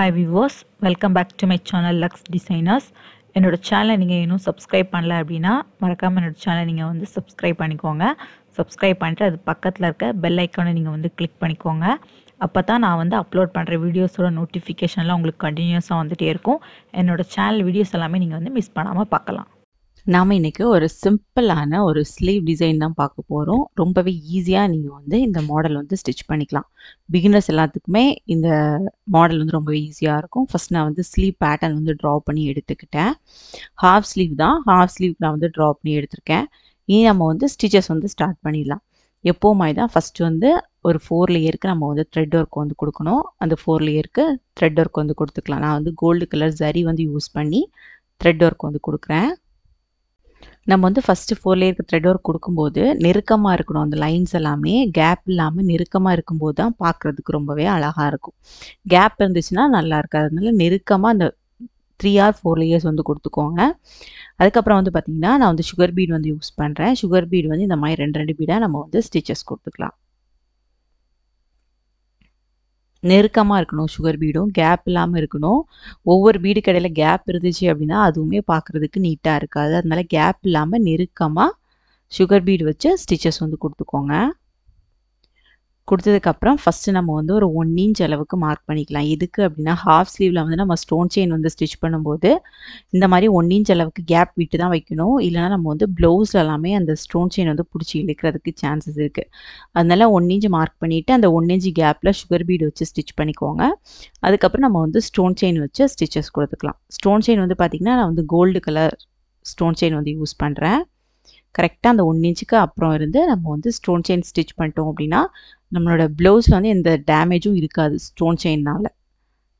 hi விவோஸ் welcome back to my channel Lux Designers என்னோடய சேனலை நீங்கள் இன்னும் சப்ஸ்கிரைப் பண்ணல அப்படின்னா மறக்காமல் என்னோடய சேனலை நீங்கள் வந்து சப்ஸ்கிரைப் பண்ணிக்கோங்க சப்ஸ்கிரைப் பண்ணிட்டு அது பக்கத்தில் இருக்க பெல் ஐக்கானை நீங்கள் வந்து கிளிக் பண்ணிக்கோங்க அப்போ தான் நான் வந்து அப்லோட் பண்ணுற வீடியோஸோட நோட்டிஃபிகேஷன்லாம் உங்களுக்கு கண்டினியூஸாக வந்துகிட்டே இருக்கும் என்னோடய சேனல் வீடியோஸ் எல்லாமே நீங்கள் வந்து மிஸ் பண்ணாமல் பார்க்கலாம் நாம் இன்றைக்கி ஒரு சிம்பிளான ஒரு ஸ்லீவ் டிசைன் தான் பார்க்க போகிறோம் ரொம்பவே ஈஸியாக நீங்கள் வந்து இந்த மாடல் வந்து ஸ்டிச் பண்ணிக்கலாம் பிகினர்ஸ் எல்லாத்துக்குமே இந்த மாடல் வந்து ரொம்பவே ஈஸியாக இருக்கும் ஃபஸ்ட் நான் வந்து ஸ்லீவ் பேட்டர்ன் வந்து ட்ரா பண்ணி எடுத்துக்கிட்டேன் ஹாஃப் ஸ்லீவ் தான் ஹாஃப் ஸ்லீவ் நான் வந்து ட்ரா பண்ணி எடுத்திருக்கேன் இனி நம்ம வந்து ஸ்டிச்சஸ் வந்து ஸ்டார்ட் பண்ணிடலாம் எப்போ தான் ஃபஸ்ட்டு வந்து ஒரு ஃபோர் லேயருக்கு நம்ம வந்து த்ரெட் ஒர்க் வந்து கொடுக்கணும் அந்த ஃபோர் லேயருக்கு த்ரெட் ஒர்க் வந்து கொடுத்துக்கலாம் நான் வந்து கோல்டு கலர் ஜரி வந்து யூஸ் பண்ணி த்ரெட் ஒர்க் வந்து கொடுக்குறேன் நம்ம வந்து ஃபஸ்ட்டு ஃபோர் லேயருக்கு த்ரெட் ஒர்க் கொடுக்கும்போது நெருக்கமாக இருக்கணும் அந்த லைன்ஸ் எல்லாமே கேப் இல்லாமல் நெருக்கமாக இருக்கும்போது தான் பார்க்குறதுக்கு ரொம்பவே அழகாக இருக்கும் கேப் இருந்துச்சுன்னா நல்லா இருக்காது அதனால நெருக்கமாக அந்த த்ரீ ஆர் ஃபோர் லேயர்ஸ் வந்து கொடுத்துக்கோங்க அதுக்கப்புறம் வந்து பார்த்திங்கன்னா நான் வந்து சுகர் பீட் வந்து யூஸ் பண்ணுறேன் சுகர் பீட் வந்து இந்த மாதிரி ரெண்டு ரெண்டு பீடாக நம்ம வந்து ஸ்டிச்சஸ் கொடுத்துக்கலாம் நெருக்கமாக இருக்கணும் சுகர் பீடும் கேப் இல்லாமல் இருக்கணும் ஒவ்வொரு பீடு கடையில் கேப் இருந்துச்சு அப்படின்னா அதுவுமே பார்க்குறதுக்கு நீட்டாக இருக்காது அதனால் கேப் இல்லாமல் நெருக்கமாக சுகர் பீடு வச்சு ஸ்டிச்சஸ் வந்து கொடுத்துக்கோங்க கொடுத்ததுக்கப்புறம் ஃபஸ்ட்டு நம்ம வந்து ஒரு ஒன் இன்ச் அளவுக்கு மார்க் பண்ணிக்கலாம் எதுக்கு அப்படின்னா ஹாஃப் ஸ்லீவில் வந்து நம்ம ஸ்டோன் செயின் வந்து ஸ்டிச் பண்ணும்போது இந்த மாதிரி ஒன் இன்ச் அளவுக்கு கேப் விட்டு தான் வைக்கணும் இல்லைனா நம்ம வந்து ப்ளவுஸ் எல்லாமே அந்த ஸ்டோன் செயின் வந்து பிடிச்சி இழுக்கிறதுக்கு சான்சஸ் இருக்குது அதனால ஒன் இன்ச் மார்க் பண்ணிவிட்டு அந்த ஒன் இன்ச் கேப்பில் சுகர் பீடு வச்சு ஸ்டிச் பண்ணிக்கோங்க அதுக்கப்புறம் நம்ம வந்து ஸ்டோன் செயின் வச்சு ஸ்டிச்சஸ் கொடுத்துக்கலாம் ஸ்டோன் செயின் வந்து பார்த்திங்கன்னா நான் வந்து கோல்டு கலர் ஸ்டோன் செயின் வந்து யூஸ் பண்ணுறேன் கரெக்டாக அந்த ஒன் இன்ச்சுக்கு அப்புறம் இருந்து நம்ம வந்து ஸ்டோன் செயின் ஸ்டிச் பண்ணிட்டோம் அப்படின்னா நம்மளோட ப்ளவுஸில் வந்து எந்த டேமேஜும் இருக்காது ஸ்டோன் செயின்னால்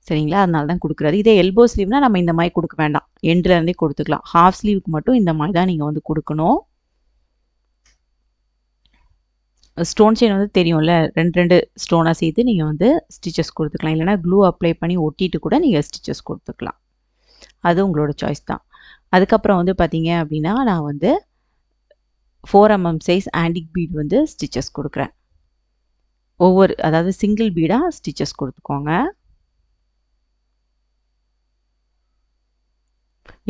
சரிங்களா அதனால தான் கொடுக்குறது இதே எல்போ ஸ்லீவ்னால் நம்ம இந்த மாதிரி கொடுக்க வேண்டாம் எண்ட்லேருந்தே கொடுத்துக்கலாம் ஹாஃப் ஸ்லீவுக்கு மட்டும் இந்த மாதிரி தான் நீங்கள் வந்து கொடுக்கணும் ஸ்டோன் செயின் வந்து தெரியும்ல ரெண்டு ரெண்டு ஸ்டோனாக சேர்த்து நீங்கள் வந்து ஸ்டிச்சஸ் கொடுத்துக்கலாம் இல்லைனா க்ளூ அப்ளை பண்ணி ஒட்டிட்டு கூட நீங்கள் ஸ்டிச்சஸ் கொடுத்துக்கலாம் அது உங்களோட சாய்ஸ் தான் அதுக்கப்புறம் வந்து பார்த்தீங்க அப்படின்னா நான் வந்து four MM size antique bead வந்து ஸ்டிச்சஸ் கொடுக்குறேன் ஒவ்வொரு அதாவது சிங்கிள் பீடாக ஸ்டிச்சஸ் கொடுத்துக்கோங்க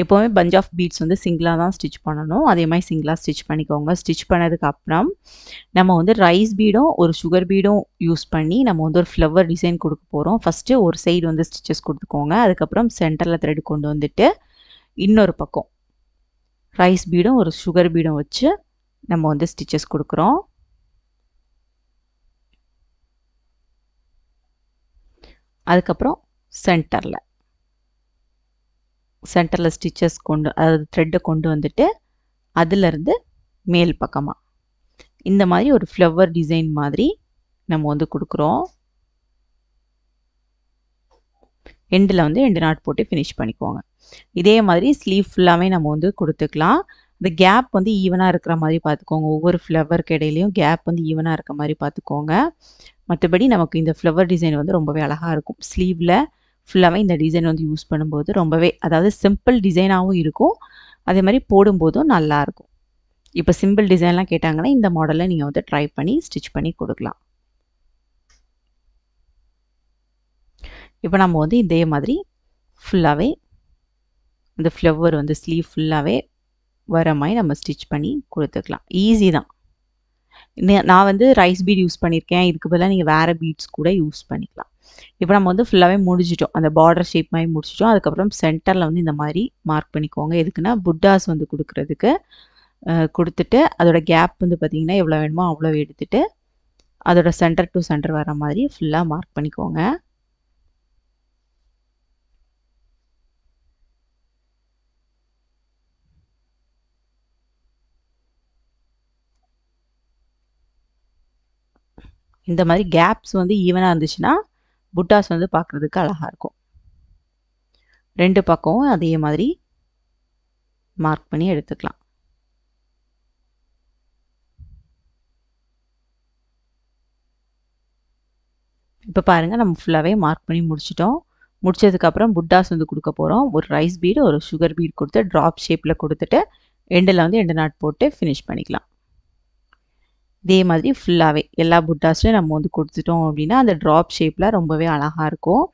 எப்போவுமே பஞ்ச் ஆஃப் பீட்ஸ் வந்து சிங்கிளாக தான் ஸ்டிச் பண்ணணும் அதே மாதிரி சிங்கிளாக ஸ்டிச் பண்ணிக்கோங்க ஸ்டிச் பண்ணதுக்கப்புறம் நம்ம வந்து ரைஸ் பீடும் ஒரு சுகர் பீடும் யூஸ் பண்ணி நம்ம வந்து ஒரு ஃப்ளவர் டிசைன் கொடுக்க போகிறோம் ஃபஸ்ட்டு ஒரு சைடு வந்து ஸ்டிச்சஸ் கொடுத்துக்கோங்க அதுக்கப்புறம் சென்டரில் த்ரெட் கொண்டு வந்துட்டு இன்னொரு பக்கம் ரைஸ் பீடும் ஒரு சுகர் பீடும் வச்சு நம்ம வந்து ஸ்டிச்சஸ் கொடுக்குறோம் அதுக்கப்புறம் சென்டரில் சென்டரில் ஸ்டிச்சஸ் கொண்டு அதாவது த்ரெட்டை கொண்டு வந்துட்டு அதிலருந்து மேல் பக்கமாக இந்த மாதிரி ஒரு ஃப்ளவர் டிசைன் மாதிரி நம்ம வந்து கொடுக்குறோம் எண்டில் வந்து ரெண்டு நாட் போட்டு ஃபினிஷ் பண்ணிக்குவோங்க இதே மாதிரி ஸ்லீவ் ஃபுல்லாகவே நம்ம வந்து கொடுத்துக்கலாம் இந்த கேப் வந்து ஈவனாக இருக்கிற மாதிரி பார்த்துக்கோங்க ஒவ்வொரு ஃப்ளவருக்கு இடையிலையும் கேப் வந்து ஈவனாக இருக்கிற மாதிரி பார்த்துக்கோங்க மற்றபடி நமக்கு இந்த ஃப்ளவர் டிசைன் வந்து ரொம்பவே அழகாக இருக்கும் ஸ்லீவில் ஃபுல்லாகவே இந்த டிசைன் வந்து யூஸ் பண்ணும்போது ரொம்பவே அதாவது சிம்பிள் டிசைனாகவும் இருக்கும் அதே மாதிரி போடும்போதும் நல்லாயிருக்கும் இப்போ சிம்பிள் டிசைன்லாம் கேட்டாங்கன்னா இந்த மாடலை நீங்கள் வந்து ட்ரை பண்ணி ஸ்டிச் பண்ணி கொடுக்கலாம் இப்போ நம்ம வந்து இதே மாதிரி ஃபுல்லாகவே இந்த ஃப்ளவர் வந்து ஸ்லீவ் ஃபுல்லாகவே வர மாதிரி நம்ம ஸ்டிச் பண்ணி கொடுத்துக்கலாம் ஈஸி தான் நான் வந்து ரைஸ் பீட் யூஸ் பண்ணியிருக்கேன் இதுக்கு பதிலாக நீங்கள் வேறு பீட்ஸ் கூட யூஸ் பண்ணிக்கலாம் இப்போ நம்ம வந்து ஃபுல்லாகவே முடிச்சிட்டோம் அந்த பார்டர் ஷேப் மாதிரி முடிச்சிட்டோம் அதுக்கப்புறம் சென்டரில் வந்து இந்த மாதிரி மார்க் பண்ணிக்கோங்க எதுக்குன்னா புட்டாஸ் வந்து கொடுக்குறதுக்கு கொடுத்துட்டு அதோட கேப் வந்து பார்த்திங்கன்னா எவ்வளோ வேணுமோ அவ்வளோ எடுத்துகிட்டு அதோட சென்டர் டு சென்டர் வர மாதிரி ஃபுல்லாக மார்க் பண்ணிக்கோங்க இந்த மாதிரி கேப்ஸ் வந்து ஈவனாக இருந்துச்சுன்னா புட்டாஸ் வந்து பார்க்குறதுக்கு அழகாக இருக்கும் ரெண்டு பக்கமும் அதே மாதிரி மார்க் பண்ணி எடுத்துக்கலாம் இப்போ பாருங்கள் நம்ம ஃபுல்லாகவே மார்க் பண்ணி முடிச்சிட்டோம் முடிச்சதுக்கப்புறம் புட்டாஸ் வந்து கொடுக்க போகிறோம் ஒரு ரைஸ் பீடு ஒரு சுகர் பீடு கொடுத்து ட்ராப் ஷேப்பில் கொடுத்துட்டு எண்டில் வந்து எண்டு நாட் போட்டு ஃபினிஷ் பண்ணிக்கலாம் இதே மாதிரி ஃபுல்லாகவே எல்லா புட்டாஸ்லையும் நம்ம வந்து கொடுத்துட்டோம் அப்படின்னா அந்த ட்ராப் ஷேப்பில் ரொம்பவே அழகாக இருக்கும்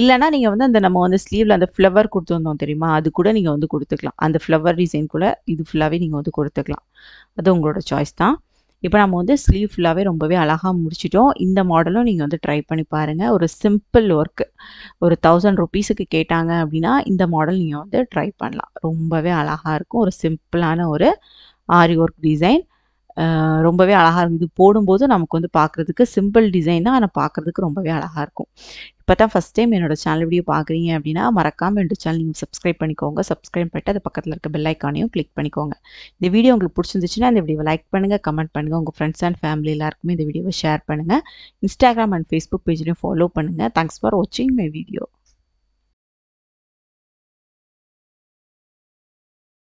இல்லைனா நீங்கள் வந்து அந்த நம்ம வந்து ஸ்லீவில் அந்த ஃப்ளவர் கொடுத்துருந்தோம் தெரியுமா அது கூட நீங்கள் வந்து கொடுத்துக்கலாம் அந்த ஃப்ளவர் டிசைன் கூட இது ஃபுல்லாகவே நீங்கள் வந்து கொடுத்துக்கலாம் அது உங்களோட சாய்ஸ் தான் இப்போ நம்ம வந்து ஸ்லீவ் ஃபுல்லாகவே ரொம்பவே அழகாக முடிச்சிட்டோம் இந்த மாடலும் நீங்கள் வந்து ட்ரை பண்ணி பாருங்கள் ஒரு சிம்பிள் ஒர்க்கு ஒரு தௌசண்ட் ருபீஸுக்கு கேட்டாங்க அப்படின்னா இந்த மாடல் நீங்கள் வந்து ட்ரை பண்ணலாம் ரொம்பவே அழகாக இருக்கும் ஒரு சிம்பிளான ஒரு ஆரி ஒர்க் டிசைன் ரொம்பவே அழகாக இருக்கும் இது போடும்போது நமக்கு வந்து பார்க்குறதுக்கு சிம்பிள் டிசைன் தான் ஆனால் பார்க்குறதுக்கு ரொம்பவே அழகாக இருக்கும் இப்போ தான் ஃபஸ்ட் டைம் என்னோட சேனல் வீடியோ பார்க்குறீங்க அப்படின்னா மறக்காமல் ரெண்டு சேனல் நீங்கள் சப்ஸ்கிரைப் பண்ணிக்கோங்க சப்ஸ்கிரைப் பண்ணிட்டு அது பக்கத்தில் இருக்க பெல்லைக்கானையும் கிளிக் பண்ணிக்கோங்க இந்த வீடியோ உங்களுக்கு பிடிச்சிருந்துச்சுன்னா இந்த வீடியோ லைக் பண்ணுங்கள் கமெண்ட் பண்ணுங்கள் உங்கள் ஃப்ரெண்ட்ஸ் அண்ட் ஃபேமிலி எல்லாருக்குமே இந்த வீடியோவை ஷேர் பண்ணுங்கள் இன்ஸ்டாகிராம் அண்ட் ஃபேஸ்புக் பேஜ்லையும் ஃபாலோ பண்ணுங்கள் தேங்க்ஸ் ஃபார் வாட்சிங் மை வீடியோ